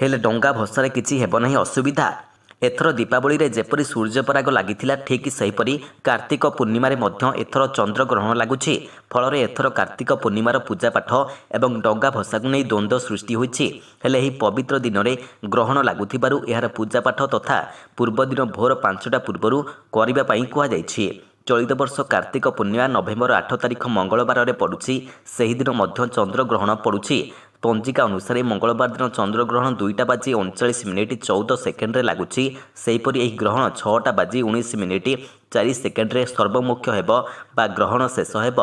ହେଲେ ଡଙ୍ଗା ଭସାରେ କିଛି ହେବ ନାହିଁ ଅସୁବିଧା ଏଥର ଦୀପାବଳିରେ ଯେପରି ସୂର୍ଯ୍ୟପରାଗ ଲାଗିଥିଲା ଠିକ୍ ସେହିପରି କାର୍ତ୍ତିକ ପୂର୍ଣ୍ଣିମାରେ ମଧ୍ୟ ଏଥର ଚନ୍ଦ୍ରଗ୍ରହଣ ଲାଗୁଛି ଫଳରେ ଏଥର କାର୍ତ୍ତିକ ପୂର୍ଣ୍ଣିମାର ପୂଜାପାଠ ଏବଂ ଡଙ୍ଗା ଭସାକୁ ନେଇ ଦ୍ୱନ୍ଦ୍ୱ ସୃଷ୍ଟି ହୋଇଛି ହେଲେ ଏହି ପବିତ୍ର ଦିନରେ ଗ୍ରହଣ ଲାଗୁଥିବାରୁ ଏହାର ପୂଜାପାଠ ତଥା ପୂର୍ବଦିନ ଭୋର ପାଞ୍ଚଟା ପୂର୍ବରୁ କରିବା ପାଇଁ କୁହାଯାଇଛି ଚଳିତ ବର୍ଷ କାର୍ତ୍ତିକ ପୂର୍ଣ୍ଣିମା ନଭେମ୍ବର ଆଠ ତାରିଖ ମଙ୍ଗଳବାରରେ ପଡ଼ୁଛି ସେହିଦିନ ମଧ୍ୟ ଚନ୍ଦ୍ରଗ୍ରହଣ ପଡ଼ୁଛି ପଞ୍ଜିକା ଅନୁସାରେ ମଙ୍ଗଳବାର ଦିନ ଚନ୍ଦ୍ରଗ୍ରହଣ ଦୁଇଟା ବାଜି ଅଣଚାଳିଶ ମିନିଟ୍ ଚଉଦ ସେକେଣ୍ଡରେ ଲାଗୁଛି ସେହିପରି ଏହି ଗ୍ରହଣ ଛଅଟା ବାଜି ଉଣେଇଶ ମିନିଟ୍ ଚାରି ସେକେଣ୍ଡରେ ସର୍ବମୁଖ୍ୟ ହେବ ବା ଗ୍ରହଣ ଶେଷ ହେବ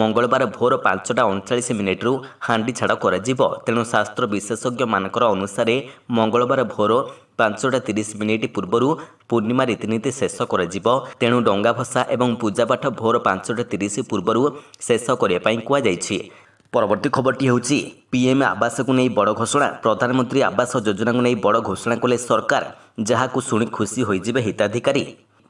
ମଙ୍ଗଳବାର ଭୋର ପାଞ୍ଚଟା ଅଣଚାଳିଶ ମିନିଟ୍ରୁ ହାଣ୍ଡି ଛାଡ଼ କରାଯିବ ତେଣୁ ଶାସ୍ତ୍ର ବିଶେଷଜ୍ଞମାନଙ୍କର ଅନୁସାରେ ମଙ୍ଗଳବାର ଭୋର ପାଞ୍ଚଟା ତିରିଶ ମିନିଟ୍ ପୂର୍ବରୁ ପୂର୍ଣ୍ଣିମା ରୀତିନୀତି ଶେଷ କରାଯିବ ତେଣୁ ଡଙ୍ଗା ଭସା ଏବଂ ପୂଜାପାଠ ଭୋର ପାଞ୍ଚଟା ତିରିଶ ପୂର୍ବରୁ ଶେଷ କରିବା ପାଇଁ କୁହାଯାଇଛି পরবর্তী খবরটি হচ্ছে পিএম আবাসକୁ ନେଇ ବଡ଼ ଘୋଷଣା ପ୍ରଧାନମନ୍ତ୍ରୀ ଆବାସ ଯୋଜନାକୁ ନେଇ ବଡ଼ ଘୋଷଣା କଲେ ସରକାର ଯାହାକୁ ଶୁଣି ଖୁସି ହୋଇଯିବେ ହିତାଧିକାରୀ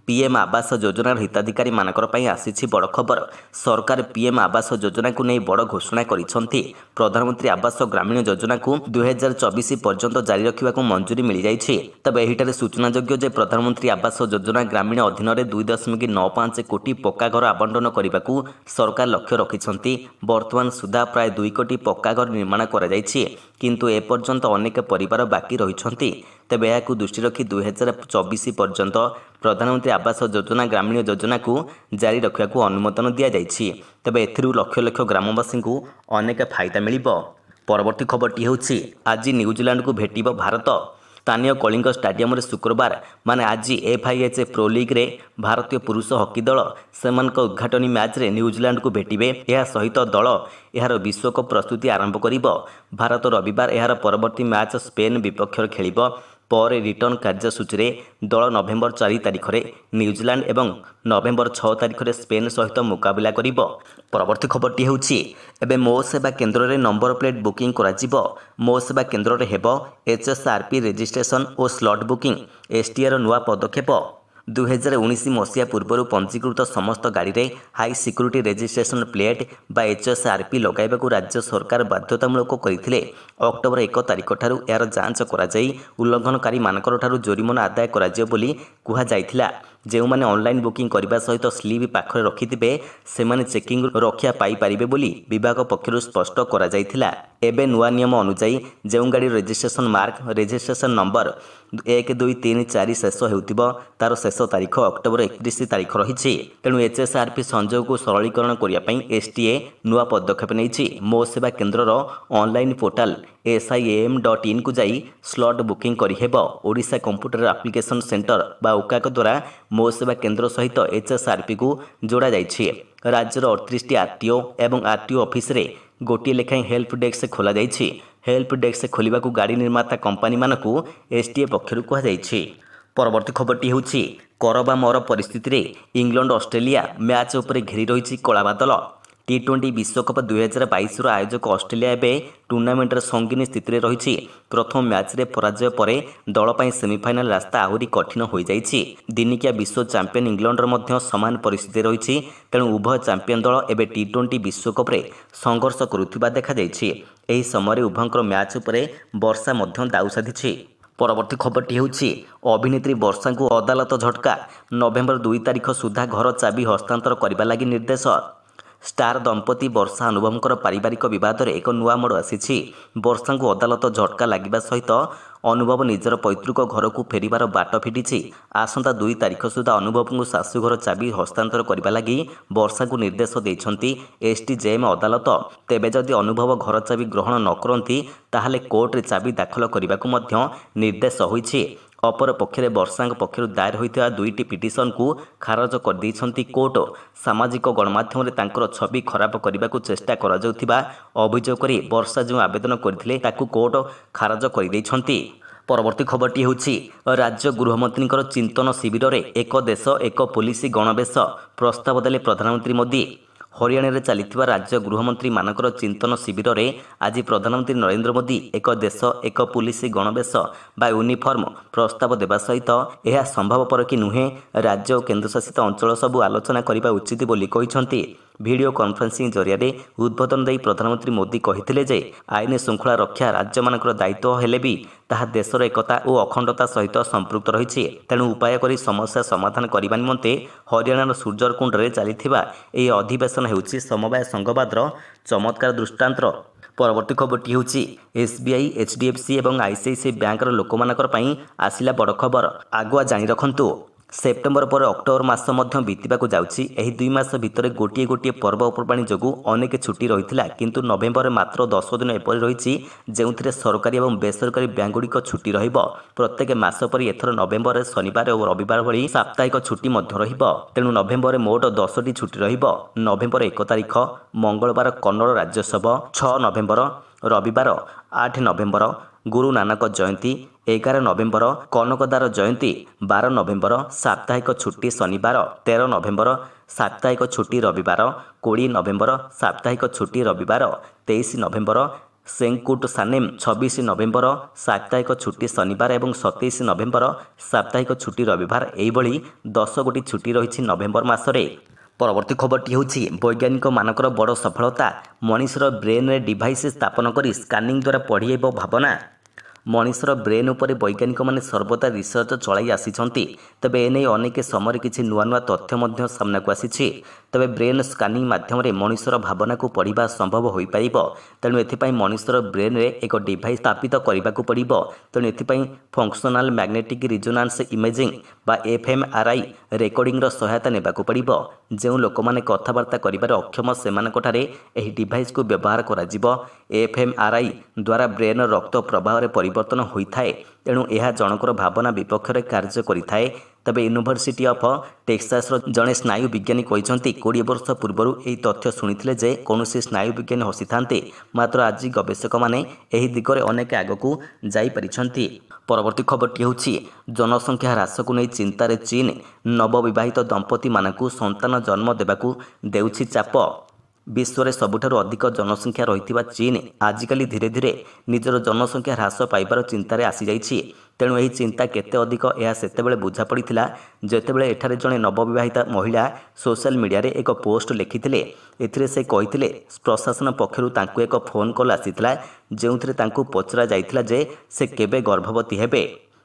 ପିଏମ୍ ଆବାସ ଯୋଜନାର ହିତାଧିକାରୀମାନଙ୍କ ପାଇଁ ଆସିଛି ବଡ଼ ଖବର ସରକାର ପିଏମ୍ ଆବାସ ଯୋଜନାକୁ ନେଇ ବଡ଼ ଘୋଷଣା କରିଛନ୍ତି ପ୍ରଧାନମନ୍ତ୍ରୀ ଆବାସ ଗ୍ରାମୀଣ ଯୋଜନାକୁ ଦୁଇହଜାର ଚବିଶ ପର୍ଯ୍ୟନ୍ତ ଜାରି ରଖିବାକୁ ମଞ୍ଜୁରୀ ମିଳିଯାଇଛି ତେବେ ଏହିଠାରେ ସୂଚନାଯୋଗ୍ୟ ଯେ ପ୍ରଧାନମନ୍ତ୍ରୀ ଆବାସ ଯୋଜନା ଗ୍ରାମୀଣ ଅଧୀନରେ ଦୁଇ ଦଶମିକ ନଅ ପାଞ୍ଚ କୋଟି ପକ୍କା ଘର ଆବଣ୍ଟନ କରିବାକୁ ସରକାର ଲକ୍ଷ୍ୟ ରଖିଛନ୍ତି ବର୍ତ୍ତମାନ ସୁଦ୍ଧା ପ୍ରାୟ ଦୁଇ କୋଟି ପକ୍କା ଘର ନିର୍ମାଣ କରାଯାଇଛି କିନ୍ତୁ ଏପର୍ଯ୍ୟନ୍ତ ଅନେକ ପରିବାର ବାକି ରହିଛନ୍ତି ତେବେ ଏହାକୁ ଦୃଷ୍ଟିରେ ରଖି ଦୁଇହଜାର ଚବିଶ ପର୍ଯ୍ୟନ୍ତ ପ୍ରଧାନମନ୍ତ୍ରୀ ଆବାସ ଯୋଜନା ଗ୍ରାମୀଣ ଯୋଜନାକୁ ଜାରି ରଖିବାକୁ ଅନୁମୋଦନ ଦିଆଯାଇଛି ତେବେ ଏଥିରୁ ଲକ୍ଷ ଲକ୍ଷ ଗ୍ରାମବାସୀଙ୍କୁ ଅନେକ ଫାଇଦା ମିଳିବ ପରବର୍ତ୍ତୀ ଖବରଟି ହେଉଛି ଆଜି ନ୍ୟୁଜିଲାଣ୍ଡକୁ ଭେଟିବ ଭାରତ ସ୍ଥାନୀୟ କଳିଙ୍ଗ ଷ୍ଟାଡିୟମରେ ଶୁକ୍ରବାର ମାନେ ଆଜି ଏଫ୍ଆଇଏଚ୍ଏ ପ୍ରୋ ଲିଗ୍ରେ ଭାରତୀୟ ପୁରୁଷ ହକି ଦଳ ସେମାନଙ୍କ ଉଦ୍ଘାଟନୀ ମ୍ୟାଚ୍ରେ ନ୍ୟୁଜିଲାଣ୍ଡକୁ ଭେଟିବେ ଏହା ସହିତ ଦଳ ଏହାର ବିଶ୍ୱକପ୍ ପ୍ରସ୍ତୁତି ଆରମ୍ଭ କରିବ ଭାରତ ରବିବାର ଏହାର ପରବର୍ତ୍ତୀ ମ୍ୟାଚ୍ ସ୍ପେନ୍ ବିପକ୍ଷରେ ଖେଳିବ ପରେ ରିଟର୍ଣ୍ଣ କାର୍ଯ୍ୟସୂଚୀରେ ଦଳ ନଭେମ୍ବର ଚାରି ତାରିଖରେ ନ୍ୟୁଜିଲାଣ୍ଡ ଏବଂ ନଭେମ୍ବର ଛଅ ତାରିଖରେ ସ୍ପେନ୍ ସହିତ ମୁକାବିଲା କରିବ ପରବର୍ତ୍ତୀ ଖବରଟି ହେଉଛି ଏବେ ମୋ ସେବା କେନ୍ଦ୍ରରେ ନମ୍ବର ପ୍ଲେଟ୍ ବୁକିଂ କରାଯିବ ମୋ ସେବା କେନ୍ଦ୍ରରେ ହେବ ଏଚ୍ଏସ୍ଆର୍ପି ରେଜିଷ୍ଟ୍ରେସନ ଓ ସ୍ଲଟ୍ ବୁକିଂ ଏସ୍ଟିଏର ନୂଆ ପଦକ୍ଷେପ ଦୁଇହଜାର ଉଣେଇଶ ମସିହା ପୂର୍ବରୁ ପଞ୍ଜୀକୃତ ସମସ୍ତ ଗାଡ଼ିରେ ହାଇ ସିକ୍ୟୁରିଟି ରେଜିଷ୍ଟ୍ରେସନ ପ୍ଲେଟ୍ ବା ଏଚ୍ଏସ୍ଆର୍ପି ଲଗାଇବାକୁ ରାଜ୍ୟ ସରକାର ବାଧ୍ୟତାମୂଳକ କରିଥିଲେ ଅକ୍ଟୋବର ଏକ ତାରିଖଠାରୁ ଏହାର ଯାଞ୍ଚ କରାଯାଇ ଉଲ୍ଲଙ୍ଘନକାରୀମାନଙ୍କଠାରୁ ଜୋରିମନା ଆଦାୟ କରାଯିବ ବୋଲି କୁହାଯାଇଥିଲା ଯେଉଁମାନେ ଅନଲାଇନ୍ ବୁକିଂ କରିବା ସହିତ ସ୍ଲିପ୍ ପାଖରେ ରଖିଥିବେ ସେମାନେ ଚେକିଂ ରକ୍ଷା ପାଇପାରିବେ ବୋଲି ବିଭାଗ ପକ୍ଷରୁ ସ୍ପଷ୍ଟ କରାଯାଇଥିଲା ଏବେ ନୂଆ ନିୟମ ଅନୁଯାୟୀ ଯେଉଁ ଗାଡ଼ି ରେଜିଷ୍ଟ୍ରେସନ୍ ମାର୍କ ରେଜିଷ୍ଟ୍ରେସନ୍ ନମ୍ବର ଏକ ଦୁଇ ତିନି ଚାରି ଶେଷ ହେଉଥିବ ତା'ର ଶେଷ ତାରିଖ ଅକ୍ଟୋବର ଏକତିରିଶ ତାରିଖ ରହିଛି ତେଣୁ ଏଚ୍ଏସ୍ଆର୍ପି ସଂଯୋଗକୁ ସରଳୀକରଣ କରିବା ପାଇଁ ଏସ୍ଟିଏ ନୂଆ ପଦକ୍ଷେପ ନେଇଛି ମୋ ସେବା କେନ୍ଦ୍ରର ଅନଲାଇନ୍ ପୋର୍ଟାଲ ଏସ୍ଆଇଏମ୍ ଡଟ୍ ଇନ୍କୁ ଯାଇ ସ୍ଲଟ୍ ବୁକିଂ କରିହେବ ଓଡ଼ିଶା କମ୍ପ୍ୟୁଟର ଆପ୍ଲିକେସନ୍ ସେଣ୍ଟର ବା ଓକାକ ଦ୍ୱାରା ମୋ ସେବା କେନ୍ଦ୍ର ସହିତ ଏଚ୍ଏସ୍ଆର୍ପିକୁ ଯୋଡ଼ାଯାଇଛି ରାଜ୍ୟର ଅଠତିରିଶଟି ଆର୍ଟିଓ ଏବଂ ଆର୍ଟିଓ ଅଫିସରେ ଗୋଟିଏ ଲେଖାଏଁ ହେଲ୍ପ ଡେସ୍କ ଖୋଲାଯାଇଛି ହେଲ୍ପ ଡେସ୍କ ଖୋଲିବାକୁ ଗାଡ଼ି ନିର୍ମାତା କମ୍ପାନୀମାନଙ୍କୁ ଏସ୍ଟିଏ ପକ୍ଷରୁ କୁହାଯାଇଛି ପରବର୍ତ୍ତୀ ଖବରଟି ହେଉଛି କର ବା ମର ପରିସ୍ଥିତିରେ ଇଂଲଣ୍ଡ ଅଷ୍ଟ୍ରେଲିଆ ମ୍ୟାଚ୍ ଉପରେ ଘେରି ରହିଛି କଳାବାଦଲ ଟି ଟ୍ୱେଣ୍ଟି ବିଶ୍ୱକପ୍ ଦୁଇହଜାର ବାଇଶର ଆୟୋଜକ ଅଷ୍ଟ୍ରେଲିଆ ଏବେ ଟୁର୍ଣ୍ଣାମେଣ୍ଟର ସଙ୍ଗୀନ ସ୍ଥିତିରେ ରହିଛି ପ୍ରଥମ ମ୍ୟାଚ୍ରେ ପରାଜୟ ପରେ ଦଳ ପାଇଁ ସେମିଫାଇନାଲ୍ ରାସ୍ତା ଆହୁରି କଠିନ ହୋଇଯାଇଛି ଦିନିକିଆ ବିଶ୍ୱ ଚାମ୍ପିୟନ୍ ଇଂଲଣ୍ଡର ମଧ୍ୟ ସମାନ ପରିସ୍ଥିତି ରହିଛି ତେଣୁ ଉଭୟ ଚାମ୍ପିୟନ୍ ଦଳ ଏବେ ଟି ଟ୍ୱେଣ୍ଟି ବିଶ୍ୱକପ୍ରେ ସଂଘର୍ଷ କରୁଥିବା ଦେଖାଯାଇଛି ଏହି ସମୟରେ ଉଭୟଙ୍କର ମ୍ୟାଚ୍ ଉପରେ ବର୍ଷା ମଧ୍ୟ ଦାଉ ପରବର୍ତ୍ତୀ ଖବରଟି ହେଉଛି ଅଭିନେତ୍ରୀ ବର୍ଷାଙ୍କୁ ଅଦାଲତ ଝଟକା ନଭେମ୍ବର ଦୁଇ ତାରିଖ ସୁଦ୍ଧା ଘର ଚାବି ହସ୍ତାନ୍ତର କରିବା ଲାଗି ନିର୍ଦ୍ଦେଶ ଷ୍ଟାର ଦମ୍ପତି ବର୍ଷା ଅନୁଭବଙ୍କର ପାରିବାରିକ ବିବାଦରେ ଏକ ନୂଆ ମୋଡ଼ ଆସିଛି ବର୍ଷାଙ୍କୁ ଅଦାଲତ ଝଟକା ଲାଗିବା ସହିତ ଅନୁଭବ ନିଜର ପୈତୃକ ଘରକୁ ଫେରିବାର ବାଟ ଫିଟିଛି ଆସନ୍ତା ଦୁଇ ତାରିଖ ସୁଦ୍ଧା ଅନୁଭବଙ୍କୁ ଶାଶୁଘର ଚାବି ହସ୍ତାନ୍ତର କରିବା ଲାଗି ବର୍ଷାଙ୍କୁ ନିର୍ଦ୍ଦେଶ ଦେଇଛନ୍ତି ଏସ୍ଟିଜେଏମ୍ ଅଦାଲତ ତେବେ ଯଦି ଅନୁଭବ ଘର ଚାବି ଗ୍ରହଣ ନ କରନ୍ତି ତାହେଲେ କୋର୍ଟରେ ଚାବି ଦାଖଲ କରିବାକୁ ମଧ୍ୟ ନିର୍ଦ୍ଦେଶ ହୋଇଛି ଅପରପକ୍ଷରେ ବର୍ଷାଙ୍କ ପକ୍ଷରୁ ଦାଏର ହୋଇଥିବା ଦୁଇଟି ପିଟିସନ୍କୁ ଖାରଜ କରିଦେଇଛନ୍ତି କୋର୍ଟ ସାମାଜିକ ଗଣମାଧ୍ୟମରେ ତାଙ୍କର ଛବି ଖରାପ କରିବାକୁ ଚେଷ୍ଟା କରାଯାଉଥିବା ଅଭିଯୋଗ କରି ବର୍ଷା ଯେଉଁ ଆବେଦନ କରିଥିଲେ ତାକୁ କୋର୍ଟ ଖାରଜ କରିଦେଇଛନ୍ତି ପରବର୍ତ୍ତୀ ଖବରଟି ହେଉଛି ରାଜ୍ୟ ଗୃହମନ୍ତ୍ରୀଙ୍କର ଚିନ୍ତନ ଶିବିରରେ ଏକ ଦେଶ ଏକ ପୋଲିସ ଗଣବେଶ ପ୍ରସ୍ତାବ ଦେଲେ ପ୍ରଧାନମନ୍ତ୍ରୀ ମୋଦି ହରିୟାଣାରେ ଚାଲିଥିବା ରାଜ୍ୟ ଗୃହମନ୍ତ୍ରୀମାନଙ୍କର ଚିନ୍ତନ ଶିବିରରେ ଆଜି ପ୍ରଧାନମନ୍ତ୍ରୀ ନରେନ୍ଦ୍ର ମୋଦି ଏକ ଦେଶ ଏକ ପୁଲିସ ଗଣବେଶ ବା ୟୁନିଫର୍ମ ପ୍ରସ୍ତାବ ଦେବା ସହିତ ଏହା ସମ୍ଭବପର କି ନୁହେଁ ରାଜ୍ୟ ଓ କେନ୍ଦ୍ରଶାସିତ ଅଞ୍ଚଳ ସବୁ ଆଲୋଚନା କରିବା ଉଚିତ ବୋଲି କହିଛନ୍ତି ଭିଡ଼ିଓ କନ୍ଫରେନ୍ସିଂ ଜରିଆରେ ଉଦ୍ବୋଧନ ଦେଇ ପ୍ରଧାନମନ୍ତ୍ରୀ ମୋଦି କହିଥିଲେ ଯେ ଆଇନ ଶୃଙ୍ଖଳା ରକ୍ଷା ରାଜ୍ୟମାନଙ୍କର ଦାୟିତ୍ୱ ହେଲେ ବି ତାହା ଦେଶର ଏକତା ଓ ଅଖଣ୍ଡତା ସହିତ ସମ୍ପୃକ୍ତ ରହିଛି ତେଣୁ ଉପାୟ କରି ସମସ୍ୟା ସମାଧାନ କରିବା ନିମନ୍ତେ ହରିୟାଣାର ସୂର୍ଯ୍ୟରକୁଣ୍ଡରେ ଚାଲିଥିବା ଏହି ଅଧିବେଶନ ହେଉଛି ସମବାୟ ସଂଘବାଦର ଚମତ୍କାର ଦୃଷ୍ଟାନ୍ତର ପରବର୍ତ୍ତୀ ଖବରଟି ହେଉଛି ଏସ୍ବିଆଇ ଏଚ୍ଡିଏଫ୍ସି ଏବଂ ଆଇସିଆଇସିଆଇ ବ୍ୟାଙ୍କର ଲୋକମାନଙ୍କର ପାଇଁ ଆସିଲା ବଡ଼ ଖବର ଆଗୁଆ ଜାଣି ରଖନ୍ତୁ ସେପ୍ଟେମ୍ବର ପରେ ଅକ୍ଟୋବର ମାସ ମଧ୍ୟ ବିତିବାକୁ ଯାଉଛି ଏହି ଦୁଇ ମାସ ଭିତରେ ଗୋଟିଏ ଗୋଟିଏ ପର୍ବପର୍ବାଣି ଯୋଗୁଁ ଅନେକ ଛୁଟି ରହିଥିଲା କିନ୍ତୁ ନଭେମ୍ବରରେ ମାତ୍ର ଦଶ ଦିନ ଏପରି ରହିଛି ଯେଉଁଥିରେ ସରକାରୀ ଏବଂ ବେସରକାରୀ ବ୍ୟାଙ୍କଗୁଡ଼ିକ ଛୁଟି ରହିବ ପ୍ରତ୍ୟେକ ମାସ ପରି ଏଥର ନଭେମ୍ବରରେ ଶନିବାର ଓ ରବିବାର ଭଳି ସାପ୍ତାହିକ ଛୁଟି ମଧ୍ୟ ରହିବ ତେଣୁ ନଭେମ୍ବରରେ ମୋଟ ଦଶଟି ଛୁଟି ରହିବ ନଭେମ୍ବର ଏକ ତାରିଖ ମଙ୍ଗଳବାର କନ୍ନଡ ରାଜ୍ୟସଭା ଛଅ ନଭେମ୍ବର ରବିବାର ଆଠ ନଭେମ୍ବର ଗୁରୁ ନାନକ ଜୟନ୍ତୀ ଏଗାର ନଭେମ୍ବର କନକଦାର ଜୟନ୍ତୀ ବାର ନଭେମ୍ବର ସାପ୍ତାହିକ ଛୁଟି ଶନିବାର ତେର ନଭେମ୍ବର ସାପ୍ତାହିକ ଛୁଟି ରବିବାର କୋଡ଼ିଏ ନଭେମ୍ବର ସାପ୍ତାହିକ ଛୁଟି ରବିବାର ତେଇଶ ନଭେମ୍ବର ସେଙ୍କୁଟ ସାନେମ୍ ଛବିଶ ନଭେମ୍ବର ସାପ୍ତାହିକ ଛୁଟି ଶନିବାର ଏବଂ ସତେଇଶ ନଭେମ୍ବର ସାପ୍ତାହିକ ଛୁଟି ରବିବାର ଏହିଭଳି ଦଶ ଗୋଟି ଛୁଟି ରହିଛି ନଭେମ୍ବର ମାସରେ ପରବର୍ତ୍ତୀ ଖବରଟି ହେଉଛି ବୈଜ୍ଞାନିକମାନଙ୍କର ବଡ଼ ସଫଳତା ମଣିଷର ବ୍ରେନ୍ରେ ଡିଭାଇସ୍ ସ୍ଥାପନ କରି ସ୍କାନିଂ ଦ୍ୱାରା ପଢ଼ିହେବ ଭାବନା ମଣିଷର ବ୍ରେନ୍ ଉପରେ ବୈଜ୍ଞାନିକମାନେ ସର୍ବଦା ରିସର୍ଚ୍ଚ ଚଳାଇ ଆସିଛନ୍ତି ତେବେ ଏନେଇ ଅନେକ ସମୟରେ କିଛି ନୂଆ ନୂଆ ତଥ୍ୟ ମଧ୍ୟ ସାମ୍ନାକୁ ଆସିଛି ତେବେ ବ୍ରେନ୍ ସ୍କାନିଂ ମାଧ୍ୟମରେ ମଣିଷର ଭାବନାକୁ ପଢ଼ିବା ସମ୍ଭବ ହୋଇପାରିବ ତେଣୁ ଏଥିପାଇଁ ମଣିଷର ବ୍ରେନ୍ରେ ଏକ ଡିଭାଇସ୍ ସ୍ଥାପିତ କରିବାକୁ ପଡ଼ିବ ତେଣୁ ଏଥିପାଇଁ ଫଙ୍କସନାଲ୍ ମ୍ୟାଗ୍ନେଟିକ୍ ରିଜୋନାନ୍ସ ଇମେଜିଂ ବା ଏଫ୍ଏମ୍ଆର୍ଆଇ ରେକର୍ଡ଼ିଂର ସହାୟତା ନେବାକୁ ପଡ଼ିବ ଯେଉଁ ଲୋକମାନେ କଥାବାର୍ତ୍ତା କରିବାରେ ଅକ୍ଷମ ସେମାନଙ୍କଠାରେ ଏହି ଡିଭାଇସ୍କୁ ବ୍ୟବହାର କରାଯିବ ଏଫ୍ଏମ୍ଆର୍ଆଇ ଦ୍ୱାରା ବ୍ରେନ୍ର ରକ୍ତ ପ୍ରବାହରେ ପରିବର୍ତ୍ତନ ହୋଇଥାଏ ତେଣୁ ଏହା ଜଣଙ୍କର ଭାବନା ବିପକ୍ଷରେ କାର୍ଯ୍ୟ କରିଥାଏ ତେବେ ୟୁନିଭର୍ସିଟି ଅଫ୍ ଟେକ୍ସାସର ଜଣେ ସ୍ନାୟୁ ବିଜ୍ଞାନୀ କହିଛନ୍ତି କୋଡ଼ିଏ ବର୍ଷ ପୂର୍ବରୁ ଏହି ତଥ୍ୟ ଶୁଣିଥିଲେ ଯେ କୌଣସି ସ୍ନାୟୁ ବିଜ୍ଞାନୀ ହସିଥାନ୍ତି ମାତ୍ର ଆଜି ଗବେଷକମାନେ ଏହି ଦିଗରେ ଅନେକ ଆଗକୁ ଯାଇପାରିଛନ୍ତି ପରବର୍ତ୍ତୀ ଖବରଟି ହେଉଛି ଜନସଂଖ୍ୟା ହ୍ରାସକୁ ନେଇ ଚିନ୍ତାରେ ଚୀନ ନବବିବାହିତ ଦମ୍ପତିମାନଙ୍କୁ ସନ୍ତାନ ଜନ୍ମ ଦେବାକୁ ଦେଉଛି ଚାପ ବିଶ୍ୱରେ ସବୁଠାରୁ ଅଧିକ ଜନସଂଖ୍ୟା ରହିଥିବା ଚୀନ ଆଜିକାଲି ଧୀରେ ଧୀରେ ନିଜର ଜନସଂଖ୍ୟା ହ୍ରାସ ପାଇବାର ଚିନ୍ତାରେ ଆସିଯାଇଛି ତେଣୁ ଏହି ଚିନ୍ତା କେତେ ଅଧିକ ଏହା ସେତେବେଳେ ବୁଝାପଡ଼ିଥିଲା ଯେତେବେଳେ ଏଠାରେ ଜଣେ ନବବିବାହିତା ମହିଳା ସୋସିଆଲ ମିଡ଼ିଆରେ ଏକ ପୋଷ୍ଟ ଲେଖିଥିଲେ ଏଥିରେ ସେ କହିଥିଲେ ପ୍ରଶାସନ ପକ୍ଷରୁ ତାଙ୍କୁ ଏକ ଫୋନ୍ କଲ୍ ଆସିଥିଲା ଯେଉଁଥିରେ ତାଙ୍କୁ ପଚରା ଯାଇଥିଲା ଯେ ସେ କେବେ ଗର୍ଭବତୀ ହେବେ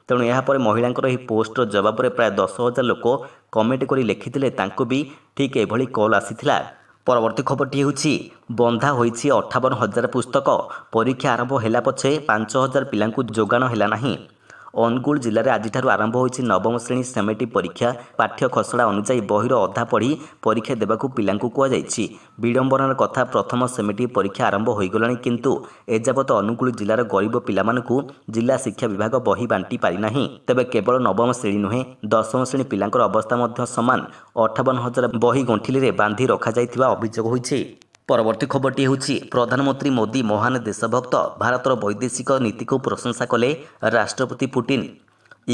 ତେଣୁ ଏହାପରେ ମହିଳାଙ୍କର ଏହି ପୋଷ୍ଟର ଜବାବରେ ପ୍ରାୟ ଦଶ ହଜାର ଲୋକ କମେଣ୍ଟ କରି ଲେଖିଥିଲେ ତାଙ୍କୁ ବି ଠିକ୍ ଏଭଳି କଲ୍ ଆସିଥିଲା ପରବର୍ତ୍ତୀ ଖବରଟି ହେଉଛି ବନ୍ଧା ହୋଇଛି ଅଠାବନ ହଜାର ପୁସ୍ତକ ପରୀକ୍ଷା ଆରମ୍ଭ ହେଲା ପଛେ ପାଞ୍ଚ ହଜାର ପିଲାଙ୍କୁ ଯୋଗାଣ ହେଲା ନାହିଁ ଅନୁଗୁଳ ଜିଲ୍ଲାରେ ଆଜିଠାରୁ ଆରମ୍ଭ ହୋଇଛି ନବମ ଶ୍ରେଣୀ ସେମେଟିଭ୍ ପରୀକ୍ଷା ପାଠ୍ୟ ଖସଡ଼ା ଅନୁଯାୟୀ ବହିର ଅଧା ପଢ଼ି ପରୀକ୍ଷା ଦେବାକୁ ପିଲାଙ୍କୁ କୁହାଯାଇଛି ବିଡ଼ମ୍ବନାର କଥା ପ୍ରଥମ ସେମେଟିଭ୍ ପରୀକ୍ଷା ଆରମ୍ଭ ହୋଇଗଲାଣି କିନ୍ତୁ ଏଯାବତ ଅନୁଗୁଳ ଜିଲ୍ଲାର ଗରିବ ପିଲାମାନଙ୍କୁ ଜିଲ୍ଲା ଶିକ୍ଷା ବିଭାଗ ବହି ବାଣ୍ଟି ପାରିନାହିଁ ତେବେ କେବଳ ନବମ ଶ୍ରେଣୀ ନୁହେଁ ଦଶମ ଶ୍ରେଣୀ ପିଲାଙ୍କର ଅବସ୍ଥା ମଧ୍ୟ ସମାନ ଅଠାବନ ହଜାର ବହି ଗଣ୍ଠିଲିରେ ବାନ୍ଧି ରଖାଯାଇଥିବା ଅଭିଯୋଗ ହୋଇଛି ପରବର୍ତ୍ତୀ ଖବରଟି ହେଉଛି ପ୍ରଧାନମନ୍ତ୍ରୀ ମୋଦି ମହାନ ଦେଶଭକ୍ତ ଭାରତର ବୈଦେଶିକ ନୀତିକୁ ପ୍ରଶଂସା କଲେ ରାଷ୍ଟ୍ରପତି ପୁଟିନ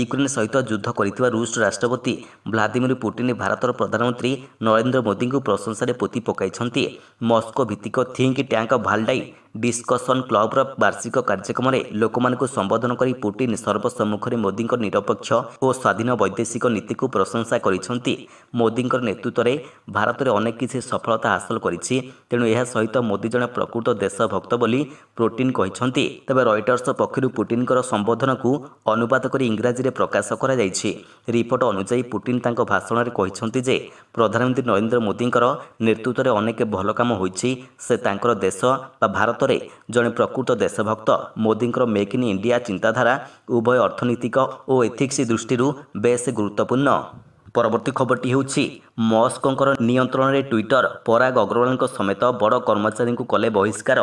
ୟୁକ୍ରେନ୍ ସହିତ ଯୁଦ୍ଧ କରିଥିବା ରୁଷ ରାଷ୍ଟ୍ରପତି ଭ୍ଲାଦିମିର୍ ପୁଟିନ୍ ଭାରତର ପ୍ରଧାନମନ୍ତ୍ରୀ ନରେନ୍ଦ୍ର ମୋଦିଙ୍କୁ ପ୍ରଶଂସାରେ ପୋତି ପକାଇଛନ୍ତି ମସ୍କୋ ଭିତ୍ତିକ ଥିଙ୍କ୍ ଟ୍ୟାଙ୍କ୍ ଭାଲଡାଇ ଡିସ୍କସନ୍ କ୍ଲବ୍ର ବାର୍ଷିକ କାର୍ଯ୍ୟକ୍ରମରେ ଲୋକମାନଙ୍କୁ ସମ୍ବୋଧନ କରି ପୁଟିନ୍ ସର୍ବସମ୍ମୁଖରେ ମୋଦିଙ୍କ ନିରପେକ୍ଷ ଓ ସ୍ୱାଧୀନ ବୈଦେଶିକ ନୀତିକୁ ପ୍ରଶଂସା କରିଛନ୍ତି ମୋଦିଙ୍କ ନେତୃତ୍ୱରେ ଭାରତରେ ଅନେକ କିଛି ସଫଳତା ହାସଲ କରିଛି ତେଣୁ ଏହା ସହିତ ମୋଦି ଜଣେ ପ୍ରକୃତ ଦେଶଭକ୍ତ ବୋଲି ପୁଟିନ୍ କହିଛନ୍ତି ତେବେ ରଇଟର୍ସ ପକ୍ଷରୁ ପୁଟିନ୍ଙ୍କର ସମ୍ବୋଧନକୁ ଅନୁବାଦ କରି ଇଂରାଜୀରେ ପ୍ରକାଶ କରାଯାଇଛି ରିପୋର୍ଟ ଅନୁଯାୟୀ ପୁଟିନ ତାଙ୍କ ଭାଷଣରେ କହିଛନ୍ତି ଯେ ପ୍ରଧାନମନ୍ତ୍ରୀ ନରେନ୍ଦ୍ର ମୋଦିଙ୍କର ନେତୃତ୍ୱରେ ଅନେକ ଭଲ କାମ ହୋଇଛି ସେ ତାଙ୍କର ଦେଶ ବା ଭାରତରେ ଜଣେ ପ୍ରକୃତ ଦେଶଭକ୍ତ ମୋଦିଙ୍କର ମେକ୍ ଇନ୍ ଇଣ୍ଡିଆ ଚିନ୍ତାଧାରା ଉଭୟ ଅର୍ଥନୈତିକ ଓ ଏଥିକ୍ସ ଦୃଷ୍ଟିରୁ ବେଶ୍ ଗୁରୁତ୍ୱପୂର୍ଣ୍ଣ ପରବର୍ତ୍ତୀ ଖବରଟି ହେଉଛି ମସ୍କଙ୍କର ନିୟନ୍ତ୍ରଣରେ ଟ୍ୱିଟର ପରାଗ ଅଗ୍ରୱାଲଙ୍କ ସମେତ ବଡ଼ କର୍ମଚାରୀଙ୍କୁ କଲେ ବହିଷ୍କାର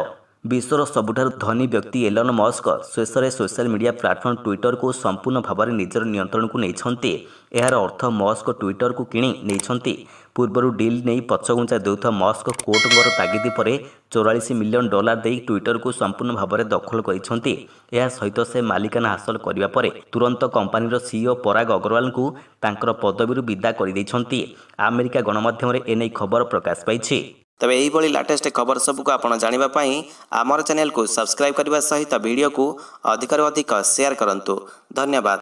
ବିଶ୍ୱର ସବୁଠାରୁ ଧନୀ ବ୍ୟକ୍ତି ଏଲନ୍ ମସ୍କ ଶେଷରେ ସୋସିଆଲ ମିଡିଆ ପ୍ଲାଟଫର୍ମ ଟ୍ୱିଟରକୁ ସମ୍ପୂର୍ଣ୍ଣ ଭାବରେ ନିଜର ନିୟନ୍ତ୍ରଣକୁ ନେଇଛନ୍ତି ଏହାର ଅର୍ଥ ମସ୍କ ଟ୍ୱିଟରକୁ କିଣି ନେଇଛନ୍ତି ପୂର୍ବରୁ ଡିଲ୍ ନେଇ ପଛଘୁଞ୍ଚା ଦେଉଥିବା ମସ୍କ କୋର୍ଟଙ୍କର ତାଗିଦ ପରେ ଚଉରାଳିଶ ମିଲିୟନ ଡଲାର ଦେଇ ଟ୍ୱିଟରକୁ ସମ୍ପୂର୍ଣ୍ଣ ଭାବରେ ଦଖଲ କରିଛନ୍ତି ଏହା ସହିତ ସେ ମାଲିକାନା ହାସଲ କରିବା ପରେ ତୁରନ୍ତ କମ୍ପାନୀର ସିଇଓ ପରାଗ ଅଗ୍ରୱାଲଙ୍କୁ ତାଙ୍କର ପଦବୀରୁ ବିଦା କରିଦେଇଛନ୍ତି ଆମେରିକା ଗଣମାଧ୍ୟମରେ ଏନେଇ ଖବର ପ୍ରକାଶ ପାଇଛି ତେବେ ଏହିଭଳି ଲାଟେଷ୍ଟ ଖବର ସବୁକୁ ଆପଣ ଜାଣିବା ପାଇଁ ଆମର ଚ୍ୟାନେଲକୁ ସବସ୍କ୍ରାଇବ୍ କରିବା ସହିତ ଭିଡ଼ିଓକୁ ଅଧିକରୁ ଅଧିକ ସେୟାର କରନ୍ତୁ ଧନ୍ୟବାଦ